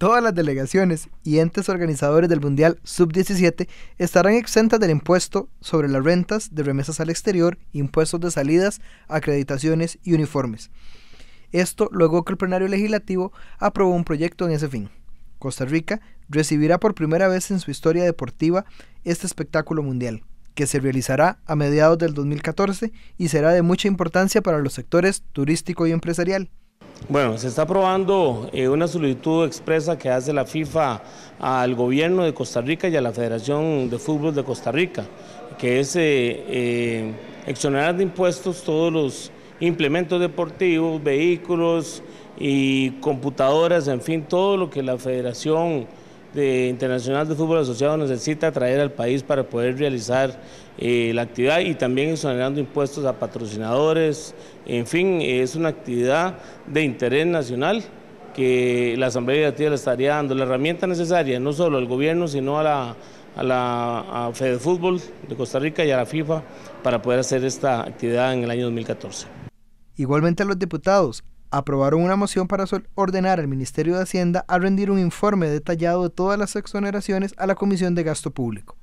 todas las delegaciones y entes organizadores del Mundial Sub-17 estarán exentas del impuesto sobre las rentas de remesas al exterior, impuestos de salidas, acreditaciones y uniformes. Esto luego que el plenario legislativo aprobó un proyecto en ese fin. Costa Rica recibirá por primera vez en su historia deportiva este espectáculo mundial, que se realizará a mediados del 2014 y será de mucha importancia para los sectores turístico y empresarial. Bueno, se está aprobando eh, una solicitud expresa que hace la FIFA al gobierno de Costa Rica y a la Federación de Fútbol de Costa Rica, que es eh, eh, exonerar de impuestos todos los implementos deportivos, vehículos y computadoras, en fin, todo lo que la Federación de Internacional de Fútbol Asociado necesita traer al país para poder realizar eh, la actividad y también exonerando impuestos a patrocinadores. En fin, es una actividad de interés nacional que la Asamblea Legislativa le estaría dando la herramienta necesaria, no solo al gobierno, sino a la, a la Fede Fútbol de Costa Rica y a la FIFA para poder hacer esta actividad en el año 2014. Igualmente a los diputados, aprobaron una moción para ordenar al Ministerio de Hacienda a rendir un informe detallado de todas las exoneraciones a la Comisión de Gasto Público.